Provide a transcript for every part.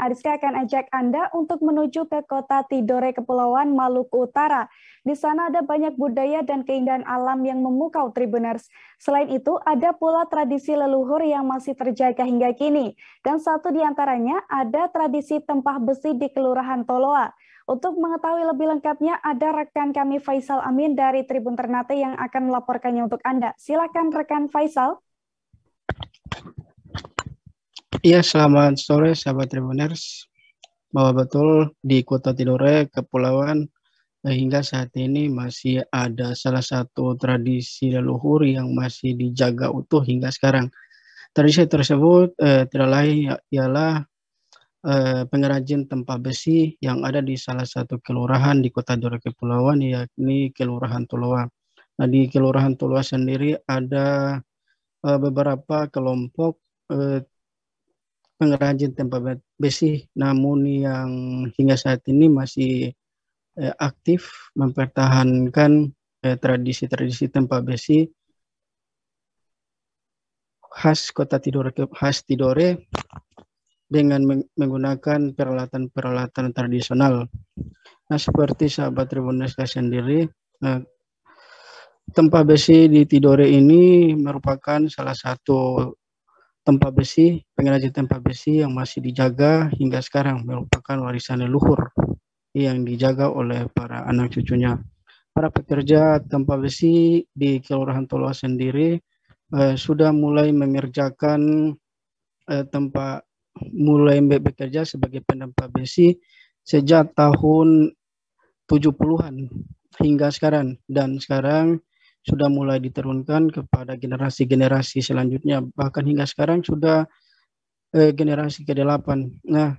Ariska akan ajak Anda untuk menuju ke kota Tidore Kepulauan Maluku Utara. Di sana ada banyak budaya dan keindahan alam yang memukau Tribuners. Selain itu, ada pula tradisi leluhur yang masih terjaga hingga kini. Dan satu di antaranya ada tradisi tempah besi di Kelurahan Toloa. Untuk mengetahui lebih lengkapnya, ada rekan kami Faisal Amin dari Tribun Ternate yang akan melaporkannya untuk Anda. Silakan rekan Faisal. Iya, selamat sore sahabat Tribuners. Bahwa betul di Kota Tidore, Kepulauan, eh, hingga saat ini masih ada salah satu tradisi leluhur yang masih dijaga utuh hingga sekarang. Tradisi tersebut eh, tidak lain ya, ialah eh, pengrajin tempat besi yang ada di salah satu kelurahan di Kota Tidore Kepulauan, yakni Kelurahan Tuluwa. Nah, di Kelurahan Tuluwa sendiri ada eh, beberapa kelompok eh, pengrajin tempat besi, namun yang hingga saat ini masih eh, aktif mempertahankan eh, tradisi-tradisi eh, tempat besi khas kota Tidore, khas Tidore dengan menggunakan peralatan-peralatan tradisional. Nah, seperti sahabat Tribuneska sendiri, eh, tempat besi di Tidore ini merupakan salah satu Tempat besi, pengrajin tempat besi yang masih dijaga hingga sekarang merupakan warisan leluhur yang dijaga oleh para anak cucunya. Para pekerja tempat besi di Kelurahan Toloa sendiri eh, sudah mulai mengerjakan eh, tempat mulai bekerja sebagai penempa besi sejak tahun 70-an hingga sekarang dan sekarang sudah mulai diturunkan kepada generasi-generasi selanjutnya bahkan hingga sekarang sudah eh, generasi ke-8. Nah,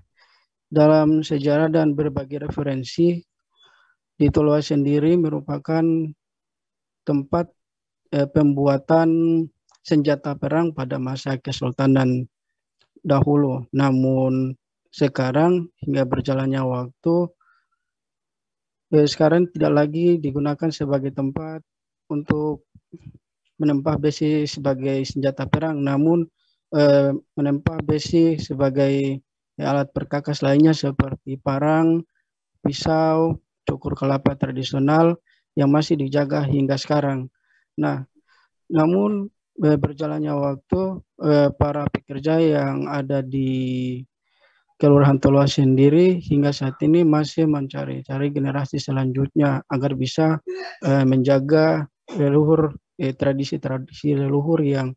dalam sejarah dan berbagai referensi di Toloa sendiri merupakan tempat eh, pembuatan senjata perang pada masa kesultanan dahulu. Namun sekarang hingga berjalannya waktu eh, sekarang tidak lagi digunakan sebagai tempat untuk menempah besi sebagai senjata perang, namun eh, menempah besi sebagai ya, alat perkakas lainnya seperti parang, pisau, cukur kelapa tradisional yang masih dijaga hingga sekarang. Nah, namun eh, berjalannya waktu, eh, para pekerja yang ada di Kelurahan Tolua sendiri hingga saat ini masih mencari-cari generasi selanjutnya agar bisa eh, menjaga leluhur eh, tradisi-tradisi leluhur yang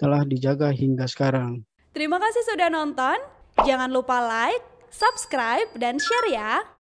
telah dijaga hingga sekarang. Terima kasih sudah nonton. Jangan lupa like, subscribe, dan share ya.